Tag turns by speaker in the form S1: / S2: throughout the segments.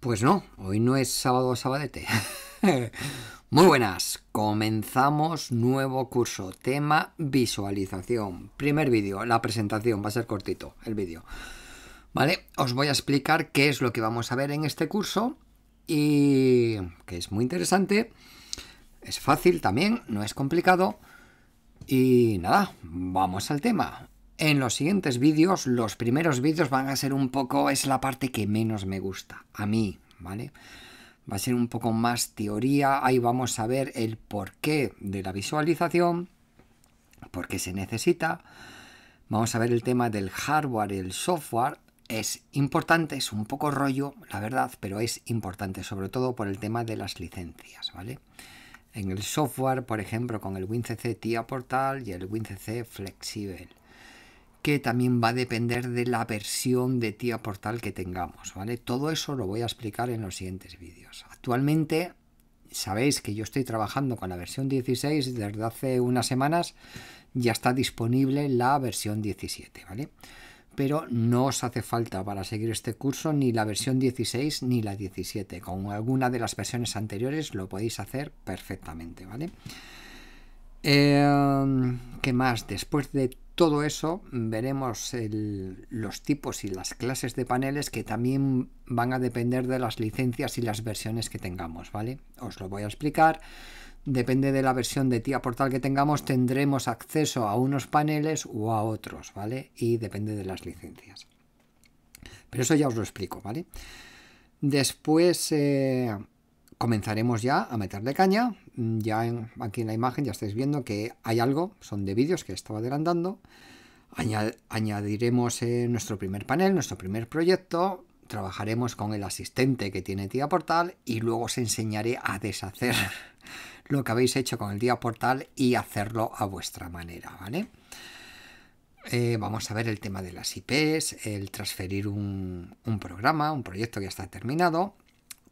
S1: Pues no, hoy no es sábado sabadete. Muy buenas, comenzamos nuevo curso, tema visualización. Primer vídeo, la presentación, va a ser cortito el vídeo. Vale, os voy a explicar qué es lo que vamos a ver en este curso y que es muy interesante, es fácil también, no es complicado. Y nada, vamos al tema. En los siguientes vídeos, los primeros vídeos van a ser un poco, es la parte que menos me gusta, a mí, ¿vale? Va a ser un poco más teoría, ahí vamos a ver el porqué de la visualización, por qué se necesita, vamos a ver el tema del hardware, y el software, es importante, es un poco rollo, la verdad, pero es importante, sobre todo por el tema de las licencias, ¿vale? En el software, por ejemplo, con el WinCC TIA Portal y el WinCC Flexible que también va a depender de la versión de tía portal que tengamos, ¿vale? Todo eso lo voy a explicar en los siguientes vídeos. Actualmente sabéis que yo estoy trabajando con la versión 16 desde hace unas semanas ya está disponible la versión 17, ¿vale? Pero no os hace falta para seguir este curso ni la versión 16 ni la 17. Con alguna de las versiones anteriores lo podéis hacer perfectamente, ¿vale? Em, ¿Qué más? Después de todo eso mm, veremos los tipos y las clases de paneles que también van a depender de las licencias y las versiones que tengamos, ¿vale? Os lo voy a explicar. Depende de la versión de tía portal que tengamos, tendremos acceso a unos paneles o a otros, ¿vale? Y depende de las licencias. Pero eso ya os lo explico, ¿vale? Después eh, comenzaremos ya a meterle caña, Mm, ya aquí en la imagen ya estáis viendo que hay algo, son de vídeos que estaba adelantando. añadiremos eh, nuestro primer panel, nuestro primer proyecto, trabajaremos con el asistente que tiene Tía Portal y luego os enseñaré a deshacer lo que habéis hecho con el Tía Portal y hacerlo a vuestra manera, ¿vale? Eh, vamos a ver el tema de las IPs, el transferir un, un programa, un proyecto que ya está terminado,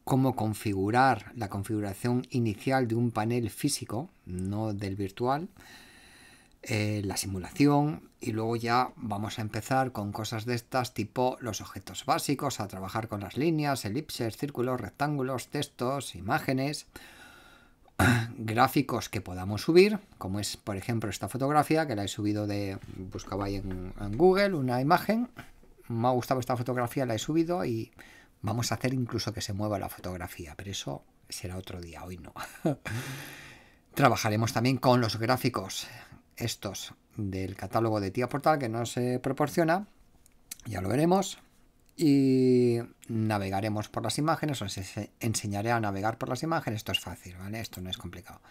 S1: cómo configurar la configuración inicial de un panel físico, no del virtual, eh, la simulación y luego ya vamos a empezar con cosas de estas tipo los objetos básicos, a trabajar con las líneas, elipses, círculos, rectángulos, textos, imágenes, gráficos que podamos subir, como es por ejemplo esta fotografía que la he subido de, buscaba ahí en Google una imagen, me ha gustado esta fotografía, la he subido y Vamos a hacer incluso que se mueva la fotografía, pero eso será otro día, hoy no. Trabajaremos también con los gráficos, estos del catálogo de Tía Portal que nos se proporciona, ya lo veremos. Y navegaremos por las imágenes, os enseñaré a navegar por las imágenes, esto es fácil, ¿vale? Esto no es complicado.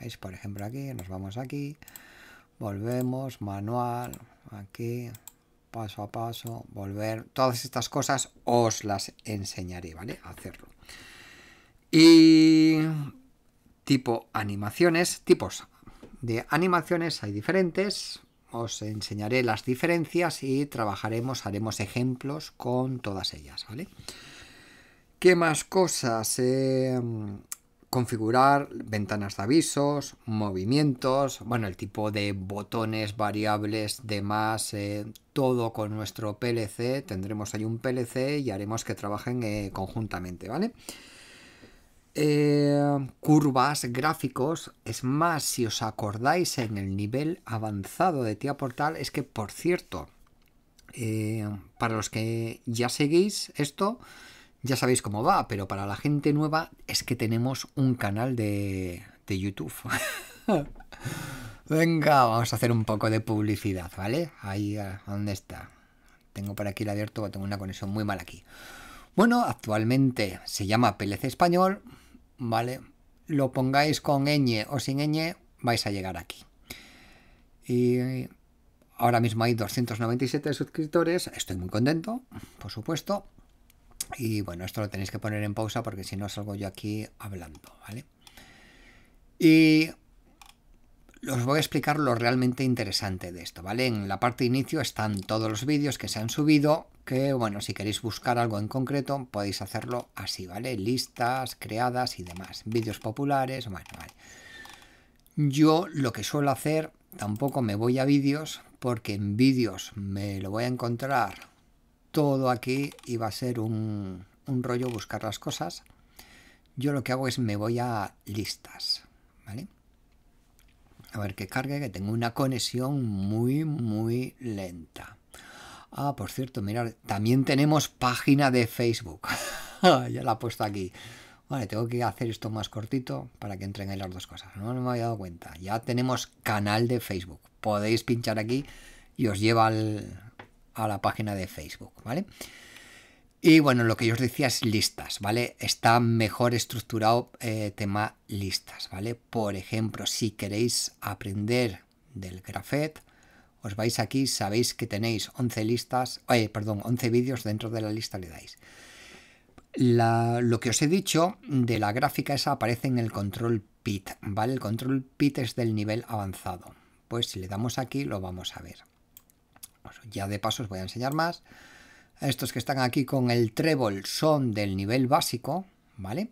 S1: ¿Veis? Por ejemplo aquí, nos vamos aquí, volvemos, manual, aquí, paso a paso, volver, todas estas cosas os las enseñaré, ¿vale? hacerlo. Y tipo animaciones, tipos de animaciones hay diferentes, os enseñaré las diferencias y trabajaremos, haremos ejemplos con todas ellas, ¿vale? ¿Qué más cosas? Eh, configurar ventanas de avisos, movimientos, bueno, el tipo de botones, variables, demás, eh, todo con nuestro PLC. Tendremos ahí un PLC y haremos que trabajen eh, conjuntamente, ¿vale? Eh, curvas, gráficos, es más, si os acordáis en el nivel avanzado de Tía Portal, es que, por cierto, para los que ya seguís esto, ya sabéis cómo va, pero para la gente nueva es que tenemos un canal de, YouTube. Venga, vamos a hacer un poco de publicidad, ¿vale? Ahí, ah, ¿dónde está? Tengo por aquí el abierto, tengo una conexión muy mal aquí. Bueno, actualmente se llama PLC Español, ¿vale? Lo pongáis con ñ o sin ñ, vais a llegar aquí. Y ahora mismo hay 297 suscriptores, estoy muy contento, por supuesto. Y bueno, esto lo tenéis que poner en pausa porque si no salgo yo aquí hablando, ¿vale? Y os voy a explicar lo realmente interesante de esto, ¿vale? En la parte de inicio están todos los vídeos que se han subido, que bueno, si queréis buscar algo en concreto podéis hacerlo así, ¿vale? Listas creadas y demás, vídeos populares, bueno, vale. Yo lo que suelo hacer, tampoco me voy a vídeos, porque en vídeos me lo voy a encontrar todo aquí iba a ser un, rollo buscar las cosas. Yo lo que hago es me voy a listas, A ver que cargue, que tengo una conexión muy, muy lenta. Ah, por cierto, mirad, también tenemos página de Facebook. Ah, ya la he puesto aquí. Vale, tengo que hacer esto más cortito para que entren ahí las dos cosas. no me había dado cuenta. Ya tenemos canal de Facebook. Podéis pinchar aquí y os lleva al, a la página de Facebook, ¿vale? Y bueno, lo que yo os decía es listas, ¿vale? Está mejor estructurado eh, tema listas, ¿vale? Por ejemplo, si queréis aprender del Grafet, os vais aquí, sabéis que tenéis 11 listas, eh, perdón, 11 vídeos dentro de la lista le dais. lo que os he dicho de la gráfica esa aparece en el control PIT, ¿vale? El control PIT es del nivel avanzado. Pues si le damos aquí lo vamos a ver ya de paso os voy a enseñar más. Estos que están aquí con el trébol son del nivel básico, ¿vale?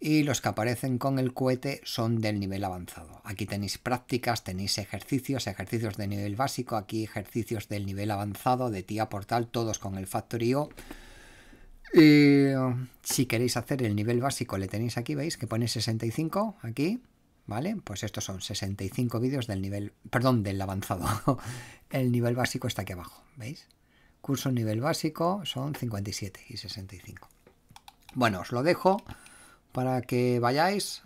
S1: Y los que aparecen con el cohete son del nivel avanzado. Aquí tenéis prácticas, tenéis ejercicios, ejercicios de nivel básico, aquí ejercicios del nivel avanzado, de tía portal, todos con el factorio. Eh, si queréis hacer el nivel básico, le tenéis aquí, ¿veis? Que pone 65 aquí. ¿Vale? Pues estos son 65 vídeos del nivel, perdón, del avanzado. El nivel básico está aquí abajo, ¿veis? Curso nivel básico son 57 y 65. Bueno, os lo dejo para que vayáis.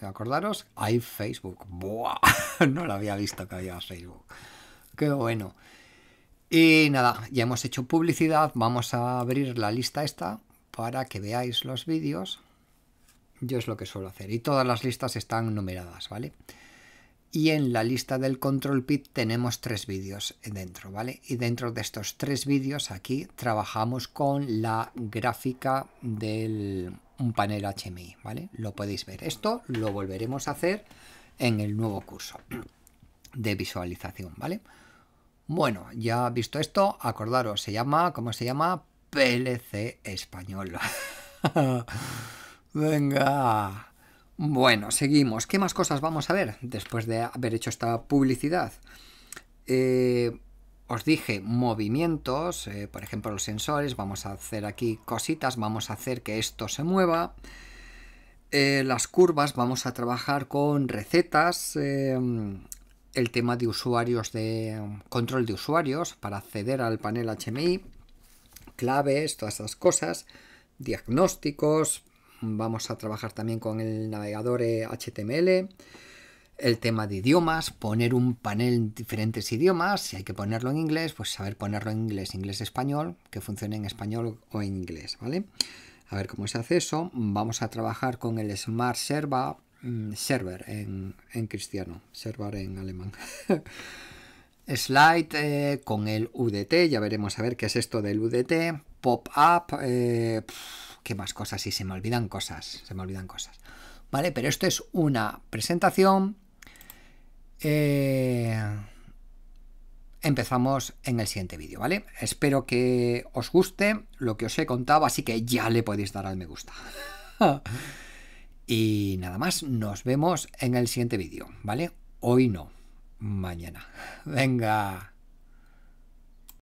S1: Acordaros, hay Facebook. ¡Buah! No lo había visto que había Facebook. ¡Qué bueno! Y nada, ya hemos hecho publicidad. Vamos a abrir la lista esta para que veáis los vídeos yo es lo que suelo hacer. Y todas las listas están numeradas, ¿vale? Y en la lista del control pit tenemos tres vídeos dentro, ¿vale? Y dentro de estos tres vídeos aquí trabajamos con la gráfica del panel HMI, ¿vale? Lo podéis ver. Esto lo volveremos a hacer en el nuevo curso de visualización, ¿vale? Bueno, ya visto esto, acordaros, se llama, ¿cómo se llama? PLC español. Venga. Bueno, seguimos. ¿Qué más cosas vamos a ver después de haber hecho esta publicidad? Eh, os dije movimientos, eh, por ejemplo los sensores, vamos a hacer aquí cositas, vamos a hacer que esto se mueva. Eh, las curvas vamos a trabajar con recetas, el tema de usuarios de control de usuarios para acceder al panel HMI, claves, todas esas cosas, diagnósticos, Vamos a trabajar también con el navegador HTML, eh, el tema de idiomas, poner un panel en diferentes idiomas, si hay que ponerlo en inglés, pues saber ponerlo en inglés, inglés-español, que funcione en español o en inglés, ¿vale? A ver cómo se hace eso. Vamos a trabajar con el Smart Server, mm, server en, cristiano, server en alemán. Slide eh, con el UDT, ya veremos a ver qué es esto del UDT pop-up, eh, ¿qué más cosas? y se me olvidan cosas, se me olvidan cosas. ¿Vale? Pero esto es una presentación. Eh, empezamos en el siguiente vídeo, ¿vale? Espero que os guste lo que os he contado, así que ya le podéis dar al me gusta. y nada más, nos vemos en el siguiente vídeo, ¿vale? Hoy no, mañana. Venga.